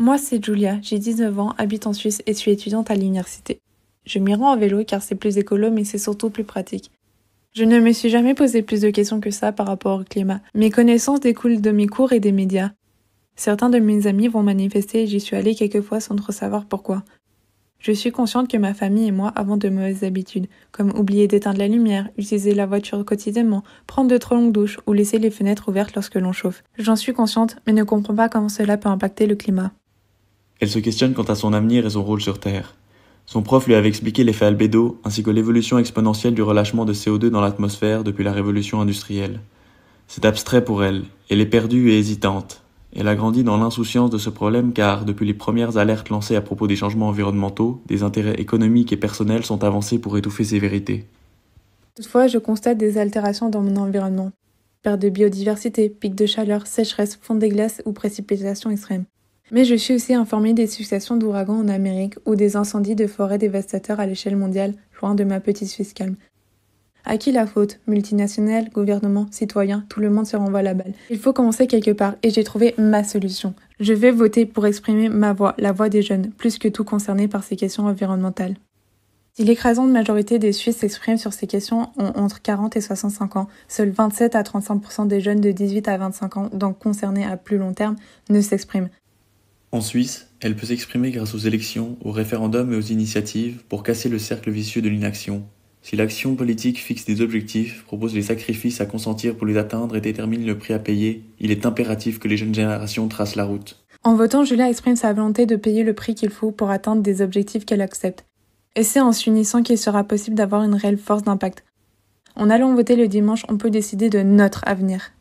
Moi, c'est Julia, j'ai 19 ans, habite en Suisse et suis étudiante à l'université. Je m'y rends en vélo car c'est plus écolo mais c'est surtout plus pratique. Je ne me suis jamais posé plus de questions que ça par rapport au climat. Mes connaissances découlent de mes cours et des médias. Certains de mes amis vont manifester et j'y suis allée quelques fois sans trop savoir pourquoi. Je suis consciente que ma famille et moi avons de mauvaises habitudes, comme oublier d'éteindre la lumière, utiliser la voiture quotidiennement, prendre de trop longues douches ou laisser les fenêtres ouvertes lorsque l'on chauffe. J'en suis consciente, mais ne comprends pas comment cela peut impacter le climat. Elle se questionne quant à son avenir et son rôle sur Terre. Son prof lui avait expliqué l'effet albédo ainsi que l'évolution exponentielle du relâchement de CO2 dans l'atmosphère depuis la révolution industrielle. C'est abstrait pour elle, elle est perdue et hésitante. Elle a grandi dans l'insouciance de ce problème car, depuis les premières alertes lancées à propos des changements environnementaux, des intérêts économiques et personnels sont avancés pour étouffer ces vérités. Toutefois, je constate des altérations dans mon environnement. Perte de biodiversité, pics de chaleur, sécheresse, fonte des glaces ou précipitations extrêmes. Mais je suis aussi informée des successions d'ouragans en Amérique ou des incendies de forêts dévastateurs à l'échelle mondiale, loin de ma petite Suisse calme. À qui la faute Multinationales, gouvernements, citoyens, tout le monde se renvoie la balle. Il faut commencer quelque part et j'ai trouvé ma solution. Je vais voter pour exprimer ma voix, la voix des jeunes, plus que tout concernés par ces questions environnementales. Si l'écrasante majorité des Suisses s'expriment sur ces questions ont entre 40 et 65 ans, seuls 27 à 35% des jeunes de 18 à 25 ans, donc concernés à plus long terme, ne s'expriment. En Suisse, elle peut s'exprimer grâce aux élections, aux référendums et aux initiatives pour casser le cercle vicieux de l'inaction. Si l'action politique fixe des objectifs, propose les sacrifices à consentir pour les atteindre et détermine le prix à payer, il est impératif que les jeunes générations tracent la route. En votant, Julia exprime sa volonté de payer le prix qu'il faut pour atteindre des objectifs qu'elle accepte. Et c'est en s'unissant qu'il sera possible d'avoir une réelle force d'impact. En allant voter le dimanche, on peut décider de notre avenir.